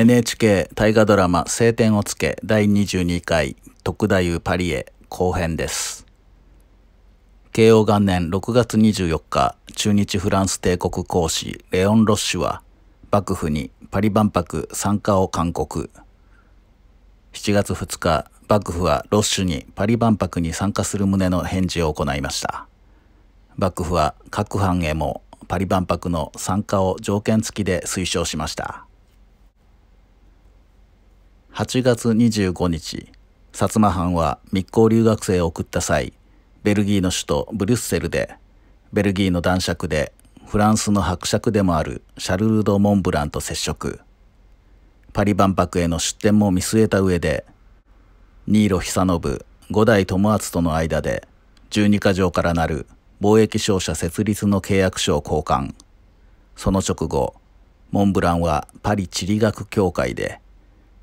NHK 大河ドラマ「青天を衝け」第22回特太夫パリへ後編です慶応元年6月24日中日フランス帝国公使レオン・ロッシュは幕府にパリ万博参加を勧告7月2日幕府はロッシュにパリ万博に参加する旨の返事を行いました幕府は各藩へもパリ万博の参加を条件付きで推奨しました8月25日、薩摩藩は密航留学生を送った際、ベルギーの首都ブリュッセルで、ベルギーの男爵でフランスの伯爵でもあるシャルル・ド・モンブランと接触。パリ万博への出展も見据えた上で、新ロ久信、五代友厚との間で、12か条からなる貿易商社設立の契約書を交換。その直後、モンブランはパリ地理学協会で、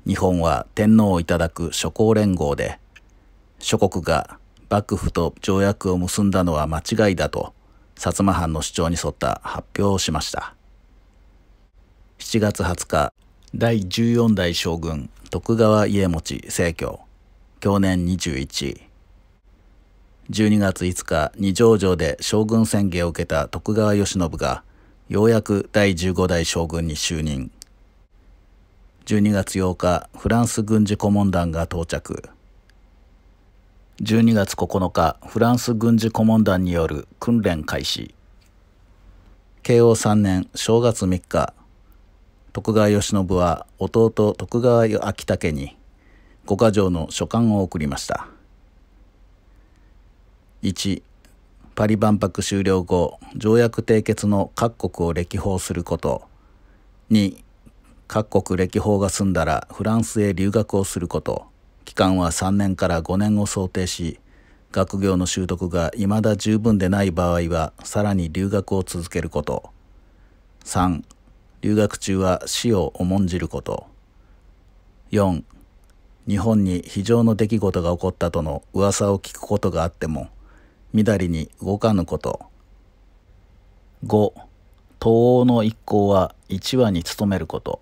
日本は天皇をいただく諸侯連合で、諸国が幕府と条約を結んだのは間違いだと、薩摩藩の主張に沿った発表をしました。7月20日、第14代将軍徳川家持正教、去年21位。12月5日、二条城で将軍宣言を受けた徳川慶喜が、ようやく第15代将軍に就任。12月8日、フランス軍事顧問団が到着。12月9日、フランス軍事顧問団による訓練開始。慶応3年正月3日、徳川慶喜は弟徳川昭武に五箇条の書簡を送りました。1パリ万博終了後条約締結の各国を歴訪すること2各国歴訪が済んだらフランスへ留学をすること期間は3年から5年を想定し学業の習得が未だ十分でない場合はさらに留学を続けること3留学中は死を重んじること4日本に非常の出来事が起こったとの噂を聞くことがあってもみだりに動かぬこと5東欧の一行は1話に努めること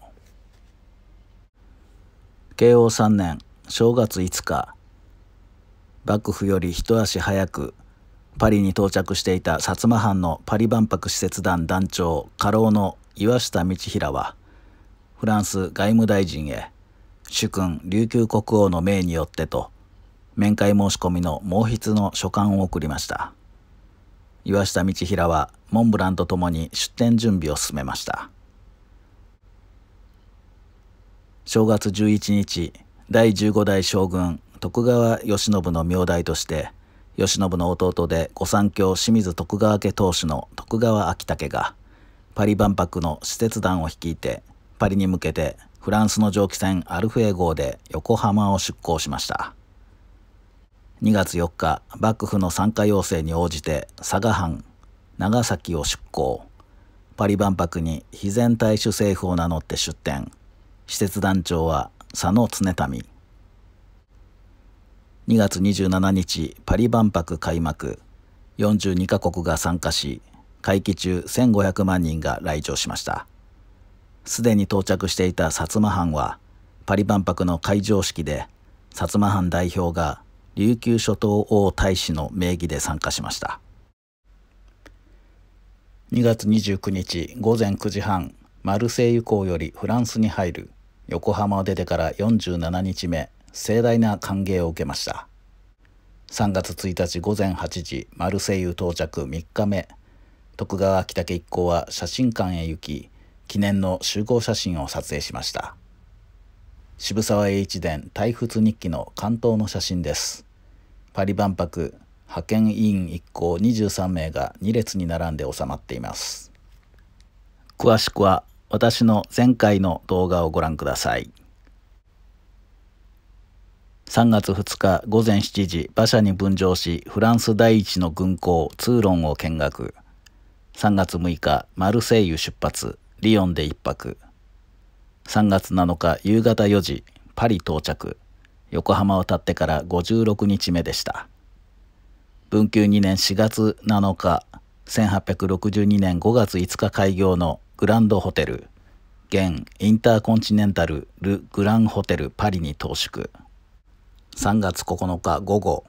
慶応3年正月5日幕府より一足早くパリに到着していた薩摩藩のパリ万博使節団団長家老の岩下道平はフランス外務大臣へ主君琉球国王の命によってと面会申し込みの毛筆の書簡を送りました岩下道平はモンブランと共に出展準備を進めました正月11日第15代将軍徳川慶喜の名代として慶喜の弟で御三卿清水徳川家当主の徳川昭武がパリ万博の使節団を率いてパリに向けてフランスの蒸気船アルフエ号で横浜を出港しました2月4日幕府の参加要請に応じて佐賀藩長崎を出港パリ万博に非全大主政府を名乗って出展施設団長は佐野常民2月27日パリ万博開幕42カ国が参加し会期中1500万人が来場しましたすでに到着していた薩摩藩はパリ万博の開場式で薩摩藩代表が琉球諸島王大使の名義で参加しました2月29日午前9時半マルセイユ港よりフランスに入る横浜を出てから47日目盛大な歓迎を受けました3月1日午前8時マルセイユ到着3日目徳川秋武一行は写真館へ行き記念の集合写真を撮影しました渋沢栄一伝大仏日記の関東の写真ですパリ万博派遣委員一行23名が2列に並んで収まっています詳しくは私の前回の動画をご覧ください。3月2日午前7時、馬車に分乗し、フランス第一の軍港、ツーロンを見学。3月6日、マルセイユ出発、リヨンで1泊。3月7日夕方4時、パリ到着。横浜を立ってから56日目でした。文久2年4月7日、1862年5月5日開業のグランドホテル現インターコンチネンタル・ル・グランホテル・パリに投宿3月9日午後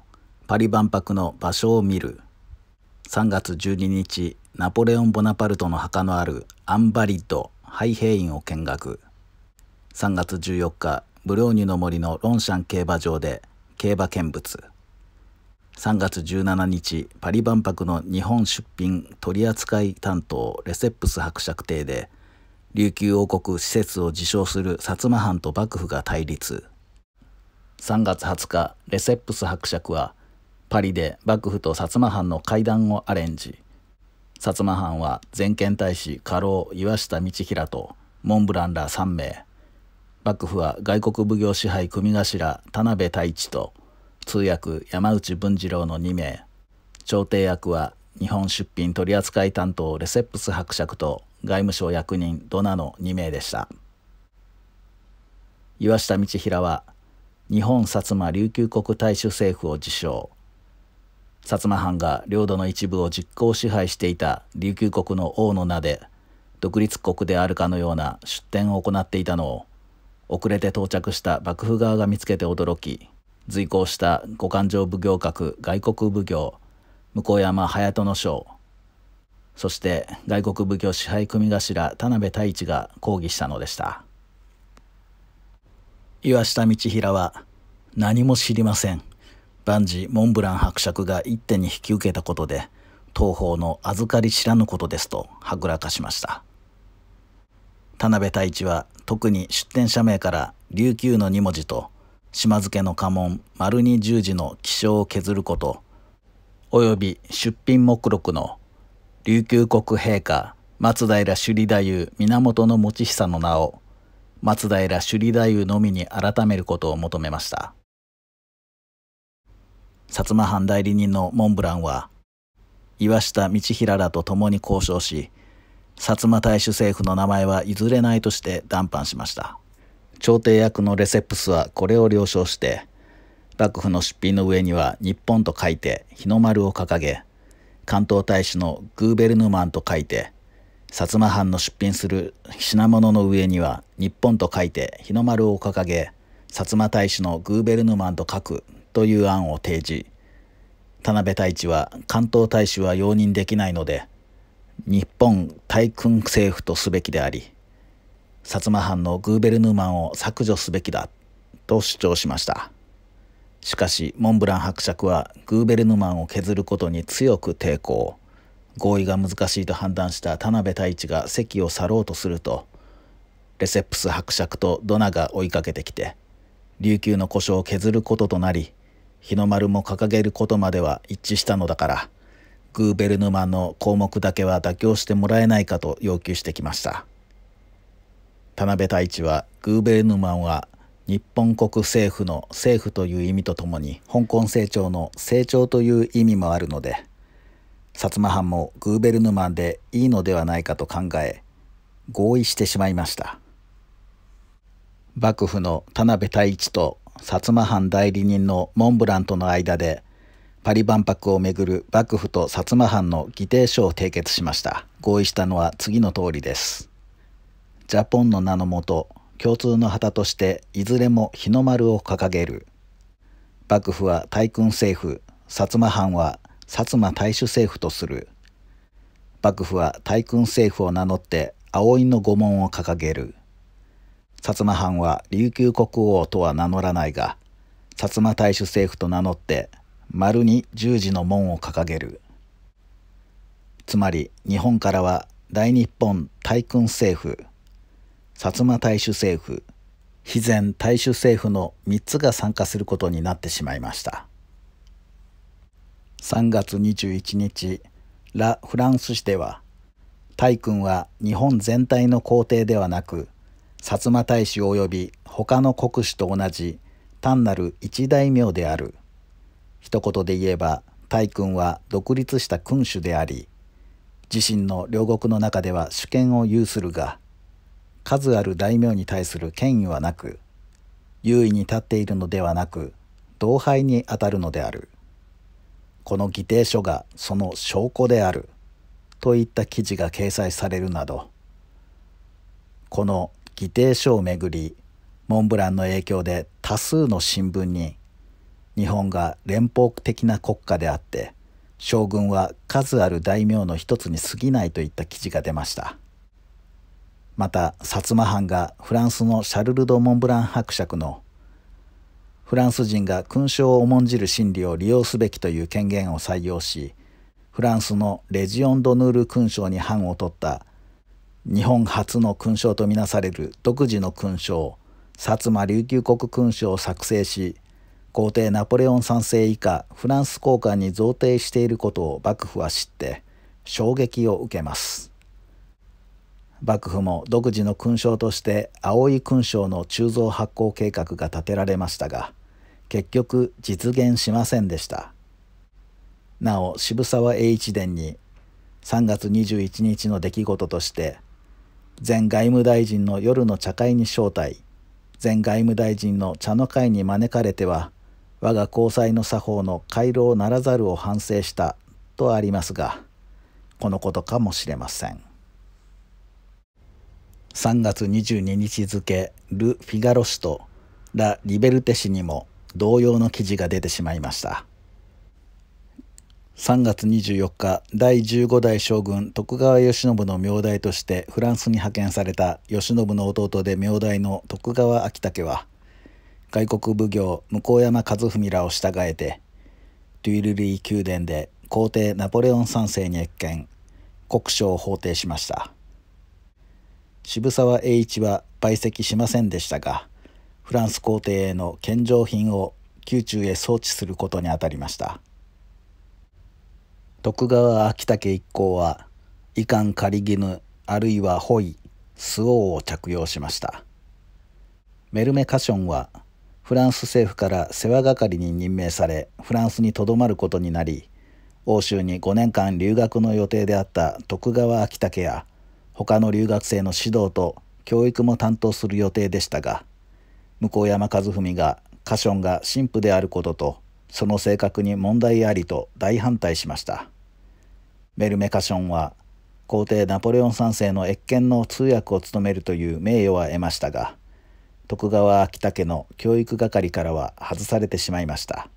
パリ万博の場所を見る3月12日ナポレオン・ボナパルトの墓のあるアンバリッド・ハイヘインを見学3月14日ブローニュの森のロンシャン競馬場で競馬見物3月17日パリ万博の日本出品取扱担当レセップス伯爵邸で琉球王国施設を自称する薩摩藩と幕府が対立3月20日レセップス伯爵はパリで幕府と薩摩藩の会談をアレンジ薩摩藩は全権大使家老岩下道平とモンブランら3名幕府は外国奉行支配組頭田辺太一と通訳山内文次郎の2名調停役は日本出品取扱担当レセップス伯爵と外務省役人ドナの2名でした岩下道平は日本薩摩琉球国大衆政府を自称薩摩藩が領土の一部を実効支配していた琉球国の王の名で独立国であるかのような出典を行っていたのを遅れて到着した幕府側が見つけて驚き随行した五感情奉行閣外国奉行向山隼人の将そして外国奉行支配組頭田辺太一が抗議したのでした岩下道平は何も知りません万事モンブラン伯爵が一手に引き受けたことで東方の預かり知らぬことですとはぐらかしました田辺太一は特に出店者名から琉球の2文字と島津家の家紋丸二十字の気象を削ること、および出品目録の琉球国陛下松平首里太夫源の持久の名を松平首里太夫のみに改めることを求めました。薩摩藩代理人のモンブランは岩下道平らと共に交渉し薩摩大主政府の名前は譲れないとして談判しました。調停役のレセプスはこれを了承して幕府の出品の上には日本と書いて日の丸を掲げ関東大使のグーベルヌマンと書いて薩摩藩の出品する品物の上には日本と書いて日の丸を掲げ薩摩大使のグーベルヌマンと書くという案を提示田辺太一は関東大使は容認できないので日本大君政府とすべきであり薩摩藩のグーベルヌーマンを削除すべきだと主張しましたしかしモンブラン伯爵はグーベルヌーマンを削ることに強く抵抗合意が難しいと判断した田辺太一が席を去ろうとするとレセプス伯爵とドナが追いかけてきて琉球の故障を削ることとなり日の丸も掲げることまでは一致したのだからグーベルヌマンの項目だけは妥協してもらえないかと要求してきました。田辺太一はグーベルヌマンは日本国政府の政府という意味とともに香港成長の成長という意味もあるので薩摩藩もグーベルヌマンでいいのではないかと考え合意してしまいました幕府の田辺太一と薩摩藩代理人のモンブランとの間でパリ万博をめぐる幕府と薩摩藩の議定書を締結しました合意したのは次の通りですジャポンの名のもと共通の旗としていずれも日の丸を掲げる幕府は大君政府薩摩藩は薩摩大主政府とする幕府は大君政府を名乗って葵の御紋を掲げる薩摩藩は琉球国王とは名乗らないが薩摩大主政府と名乗って丸に十字の門を掲げるつまり日本からは大日本大君政府薩摩大衆政府肥前大衆政府の3つが参加することになってしまいました3月21日ラ・フランス市では大君は日本全体の皇帝ではなく薩摩大使及び他の国主と同じ単なる一大名である一言で言えば大君は独立した君主であり自身の両国の中では主権を有するが数ある大名に対する権威はなく優位に立っているのではなく同輩にあたるのであるこの議定書がその証拠であるといった記事が掲載されるなどこの議定書をめぐりモンブランの影響で多数の新聞に日本が連邦的な国家であって将軍は数ある大名の一つに過ぎないといった記事が出ました。また薩摩藩がフランスのシャルル・ド・モンブラン伯爵のフランス人が勲章を重んじる心理を利用すべきという権限を採用しフランスのレジオン・ド・ヌール勲章に藩を取った日本初の勲章とみなされる独自の勲章薩摩琉球国勲章を作成し皇帝ナポレオン3世以下フランス公館に贈呈していることを幕府は知って衝撃を受けます。幕府も独自の勲章として青い勲章の鋳造発行計画が立てられましたが結局実現しませんでしたなお渋沢栄一伝に3月21日の出来事として前外務大臣の夜の茶会に招待前外務大臣の茶の会に招かれては我が交際の作法の回廊ならざるを反省したとありますがこのことかもしれません。3月22日付ル・フィガロ氏とラ・リベルテ氏にも同様の記事が出てしまいました3月24日第15代将軍徳川慶喜の名代としてフランスに派遣された慶喜の弟で名代の徳川昭武は外国奉行向山和文らを従えてドゥイルリー宮殿で皇帝ナポレオン3世に謁見国書を奉呈しました。渋沢栄一は売籍しませんでしたがフランス皇帝への献上品を宮中へ送致することにあたりました徳川昭武一行は遺憾仮り絹あるいはホイス王を着用しましたメルメカションはフランス政府から世話係に任命されフランスにとどまることになり欧州に5年間留学の予定であった徳川昭武や他の留学生の指導と教育も担当する予定でしたが向山和文がカションが神父であることとその性格に問題ありと大反対しましたメルメカションは皇帝ナポレオン3世の謁見の通訳を務めるという名誉は得ましたが徳川田武の教育係からは外されてしまいました。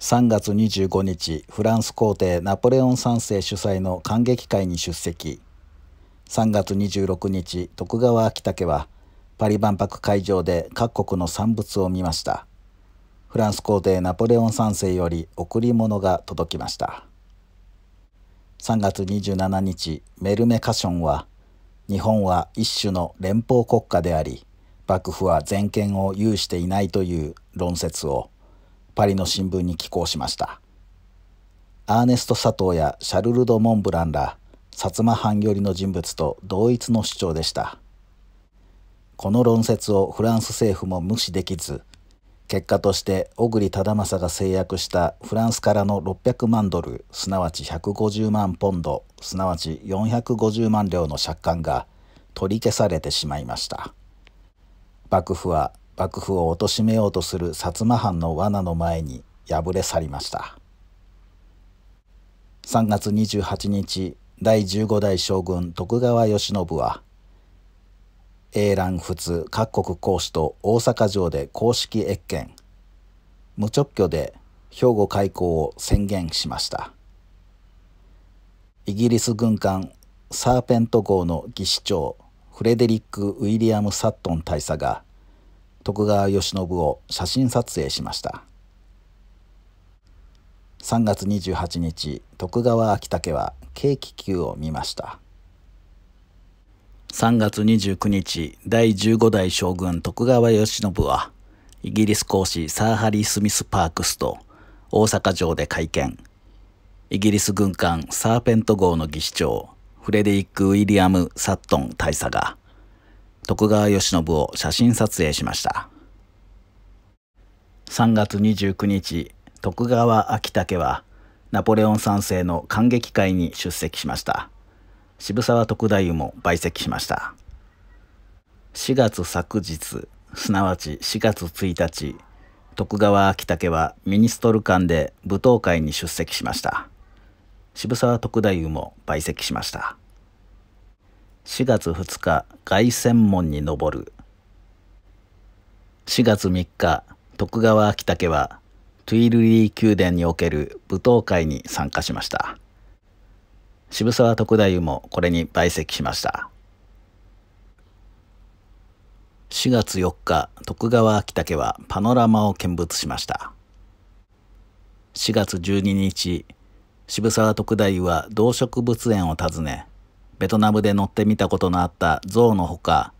3月25日フランス皇帝ナポレオン三世主催の観劇会に出席3月26日徳川昭武はパリ万博会場で各国の産物を見ましたフランス皇帝ナポレオン三世より贈り物が届きました3月27日メルメカションは日本は一種の連邦国家であり幕府は全権を有していないという論説をパリの新聞に寄稿しました。アーネスト・佐藤やシャルル・ド・モンブランら薩摩藩寄りの人物と同一の主張でした。この論説をフランス政府も無視できず、結果として小栗忠政が制約したフランスからの600万ドルすなわち150万ポンドすなわち450万両の借款が取り消されてしまいました幕府は幕府を貶めようとする薩摩藩の罠の前に敗れ去りました3月28日第15代将軍徳川慶喜は英蘭仏各国公使と大阪城で公式謁見無直挙で兵庫開港を宣言しましたイギリス軍艦サーペント号の技師長フレデリック・ウィリアム・サットン大佐が徳川慶喜を写真撮影しました3月28日徳川昭武は慶喜球を見ました3月29日第15代将軍徳川慶喜はイギリス公使サーハリー・スミス・パークスと大阪城で会見イギリス軍艦サーペント号の技師長フレデリック・ウィリアム・サットン大佐が徳川慶喜を写真撮影しました3月29日徳川昭武はナポレオン3世の観劇会に出席しました渋沢篤太夫も陪席しました4月昨日すなわち4月1日徳川昭武はミニストル館で舞踏会に出席しました渋沢篤太夫も陪席しました4月2日凱旋門に登る4月3日徳川昭武はトゥイルリー宮殿における舞踏会に参加しました渋沢篤太夫もこれに陪席しました4月4日徳川昭武はパノラマを見物しました4月12日渋沢篤太夫は動植物園を訪ねベトナムで乗ってみたことのあったウのほか、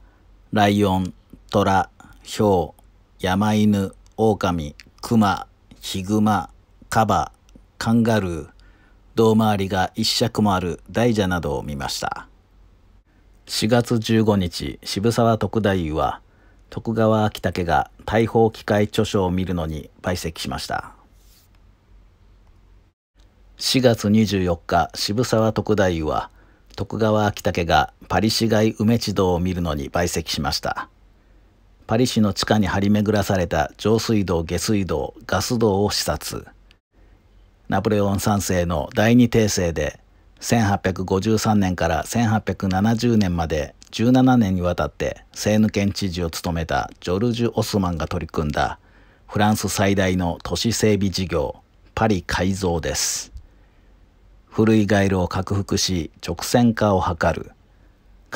ライオン、トラ、ヒョウ、山犬、狼、熊、ヒグマ、カバ、カンガルー、胴回りが一尺もある大蛇などを見ました。4月15日、渋沢特太夫は、徳川昭武が大砲機械著書を見るのに陪席しました。4月24日、渋沢特太夫は、徳川昭武がパリ市街梅地道を見るのに陪席しましたパリ市の地下に張り巡らされた上水道下水道ガス道を視察ナポレオン3世の第二帝政で1853年から1870年まで17年にわたってセーヌ県知事を務めたジョルジュ・オスマンが取り組んだフランス最大の都市整備事業パリ改造です。古い街路を拡幅し直線化を図る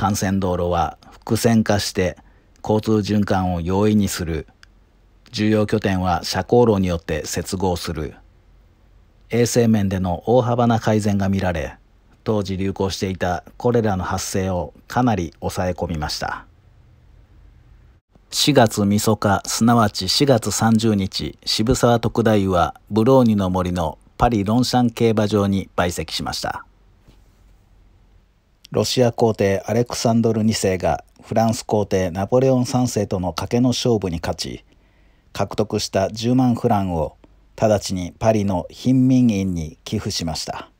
幹線道路は複線化して交通循環を容易にする重要拠点は車高路によって接合する衛生面での大幅な改善が見られ当時流行していたこれらの発生をかなり抑え込みました4月みそかすなわち4月30日渋沢篤太夫はブローニの森のパリ・ロンシャン競馬場に売籍しましたロシア皇帝アレクサンドル2世がフランス皇帝ナポレオン3世との賭けの勝負に勝ち獲得した10万フランを直ちにパリの貧民院に寄付しました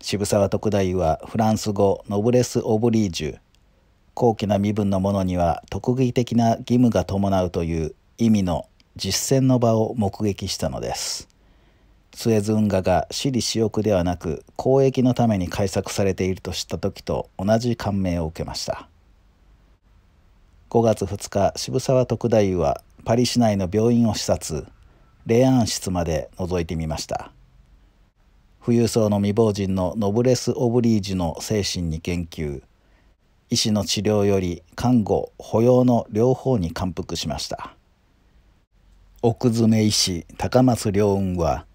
渋沢特大はフランス語ノブレス・オブリージュ高貴な身分の者には特技的な義務が伴うという意味の実践の場を目撃したのです。スエズ運河が私利私欲ではなく交易のために改作されていると知った時と同じ感銘を受けました5月2日渋沢篤太夫はパリ市内の病院を視察霊安室まで覗いてみました富裕層の未亡人のノブレス・オブリージュの精神に言及医師の治療より看護保養の両方に感服しました奥詰医師高松良雲は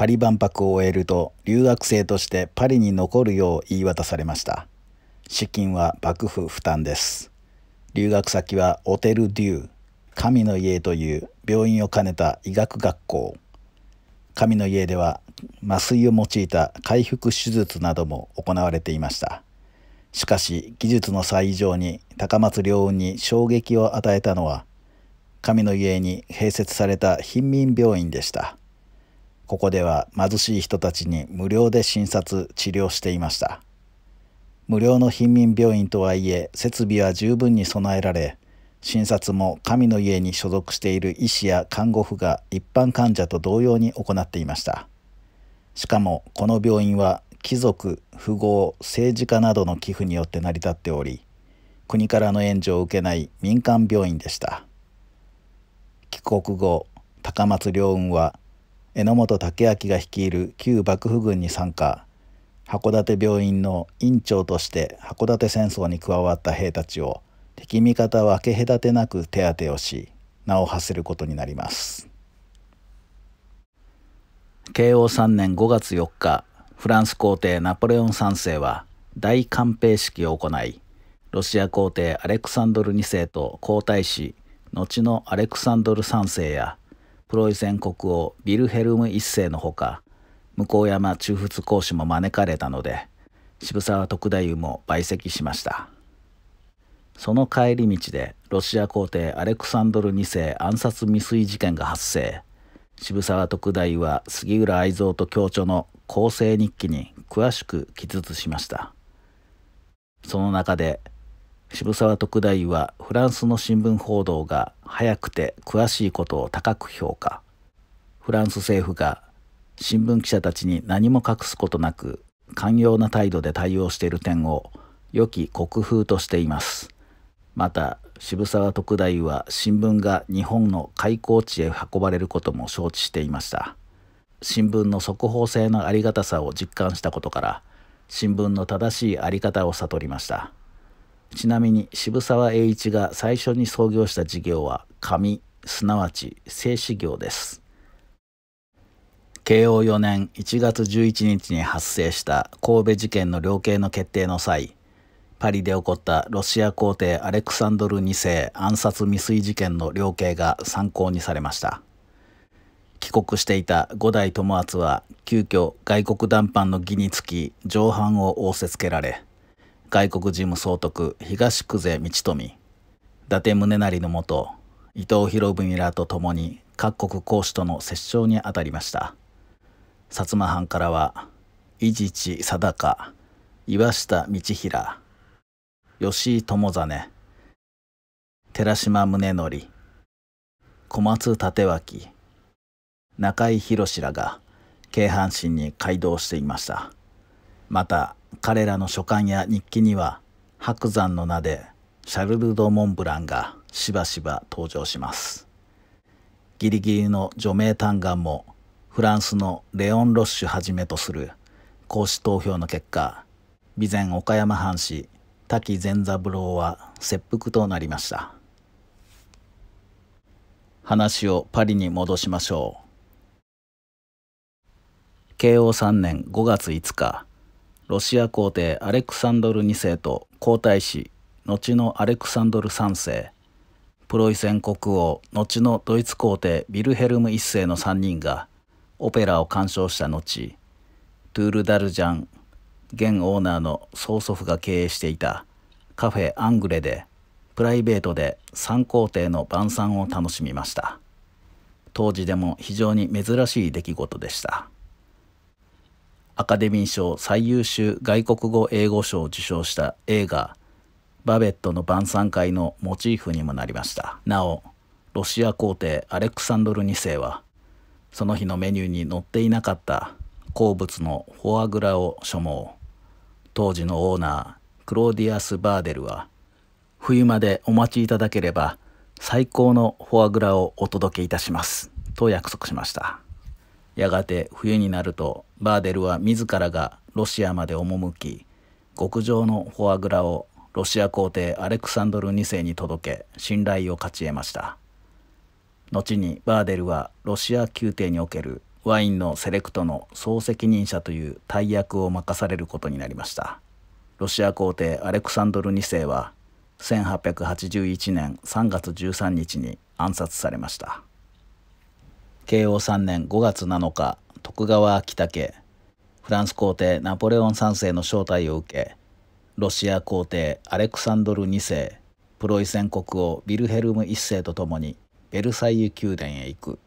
パリ万博を終えると留学生としてパリに残るよう言い渡されました資金は幕府負担です留学先はオテル・デュー神の家という病院を兼ねた医学学校神の家では麻酔を用いた回復手術なども行われていましたしかし技術の最上に高松良雲に衝撃を与えたのは神の家に併設された貧民病院でしたここでは貧しい人たちに無料で診察治療していました無料の貧民病院とはいえ設備は十分に備えられ診察も神の家に所属している医師や看護婦が一般患者と同様に行っていましたしかもこの病院は貴族富豪政治家などの寄付によって成り立っており国からの援助を受けない民間病院でした帰国後高松良雲は榎本武明が率いる旧幕府軍に参加函館病院の院長として函館戦争に加わった兵たちを敵味方分け隔てなく手当てをし名を馳せることになります慶応3年5月4日フランス皇帝ナポレオン3世は大官兵式を行いロシア皇帝アレクサンドル2世と皇太子後のアレクサンドル3世やプロイセン国王ビルヘルム一世のほか向山中仏講師も招かれたので渋沢篤太夫も陪席しましたその帰り道でロシア皇帝アレクサンドル2世暗殺未遂事件が発生渋沢篤太夫は杉浦愛蔵と協調の「構成日記」に詳しく記述しましたその中で渋沢特大はフランスの新聞報道が早くて詳しいことを高く評価フランス政府が新聞記者たちに何も隠すことなく寛容な態度で対応している点を良き国風としていますまた渋沢特大は新聞が日本の開港地へ運ばれることも承知していました新聞の速報性のありがたさを実感したことから新聞の正しいあり方を悟りましたちなみに渋沢栄一が最初に創業した事業は紙すなわち製紙業です慶応4年1月11日に発生した神戸事件の量刑の決定の際パリで起こったロシア皇帝アレクサンドル2世暗殺未遂事件の量刑が参考にされました帰国していた五代友厚は急遽外国談判の儀につき上半を仰せつけられ外国事務総督東久世道富伊達宗成のもと伊藤博文らと共に各国公使との折衝にあたりました薩摩藩からは伊地知定か岩下道平吉井友真寺島宗則小松立脇中井宏らが京阪神に街道していましたまた彼らの書簡や日記には白山の名でシャルル・ド・モンブランがしばしば登場しますギリギリの除名嘆願もフランスのレオン・ロッシュはじめとする公私投票の結果備前岡山藩士滝善三郎は切腹となりました話をパリに戻しましょう慶応3年5月5日ロシア皇帝アレクサンドル2世と皇太子後のアレクサンドル3世プロイセン国王後のドイツ皇帝ヴィルヘルム1世の3人がオペラを鑑賞した後トゥール・ダルジャン現オーナーの曽祖父が経営していたカフェアングレでプライベートで3皇帝の晩餐を楽しみました当時でも非常に珍しい出来事でしたアカデミー賞最優秀外国語英語賞を受賞した映画「バベットの晩餐会」のモチーフにもなりましたなおロシア皇帝アレクサンドル2世はその日のメニューに載っていなかった好物のフォアグラを所望当時のオーナークローディアス・バーデルは冬までお待ちいただければ最高のフォアグラをお届けいたしますと約束しましたやがて冬になるとバーデルは自らがロシアまで赴き極上のフォアグラをロシア皇帝アレクサンドル2世に届け信頼を勝ち得ました後にバーデルはロシア宮廷におけるワインのセレクトの総責任者という大役を任されることになりましたロシア皇帝アレクサンドル2世は1881年3月13日に暗殺されました。慶応3年5月7日、徳川昭武、フランス皇帝ナポレオン3世の招待を受け、ロシア皇帝アレクサンドル2世、プロイセン国王ビルヘルム1世と共にベルサイユ宮殿へ行く。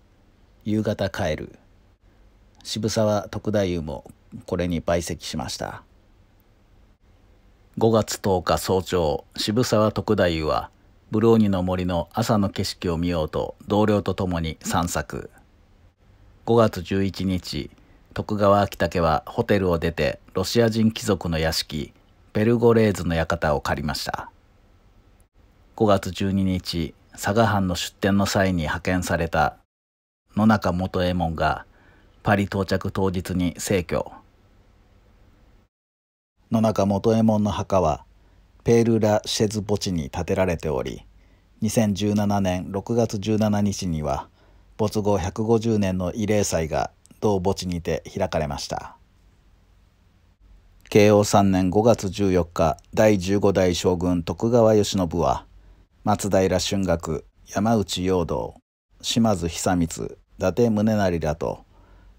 夕方帰る。渋沢篤太夫もこれに陪席しました。5月10日早朝、渋沢篤太夫はブローニの森の朝の景色を見ようと同僚と共に散策。5月11日徳川昭武はホテルを出てロシア人貴族の屋敷ベルゴレーズの館を借りました5月12日佐賀藩の出店の際に派遣された野中元右衛門がパリ到着当日に逝去野中元右衛門の墓はペール・ラ・シェズ墓地に建てられており2017年6月17日には没後150年の慰霊祭が同墓地にて開かれました慶応3年5月14日第15代将軍徳川慶喜は松平春岳山内陽道島津久光伊達宗成らと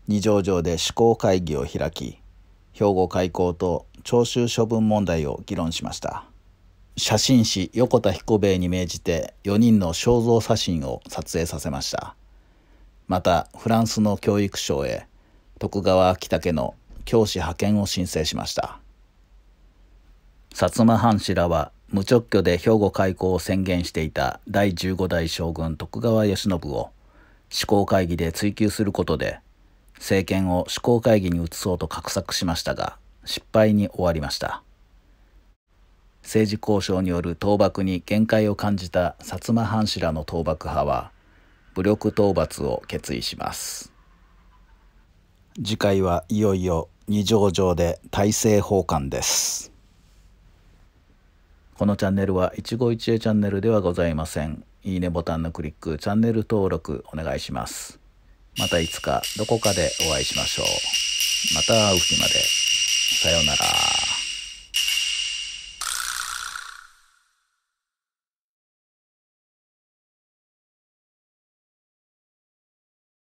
二条城で思考会議を開き兵庫開港と徴収処分問題を議論しました写真師横田彦兵衛に命じて4人の肖像写真を撮影させましたまたフランスの教育省へ徳川昭武の教師派遣を申請しました薩摩藩士らは無直挙で兵庫開港を宣言していた第15代将軍徳川慶喜を思考会議で追及することで政権を思考会議に移そうと画策しましたが失敗に終わりました政治交渉による倒幕に限界を感じた薩摩藩士らの倒幕派は武力討伐を決意します次回はいよいよ二条城で大政奉還ですこのチャンネルは一期一会チャンネルではございませんいいねボタンのクリックチャンネル登録お願いしますまたいつかどこかでお会いしましょうまた会う日までさようなら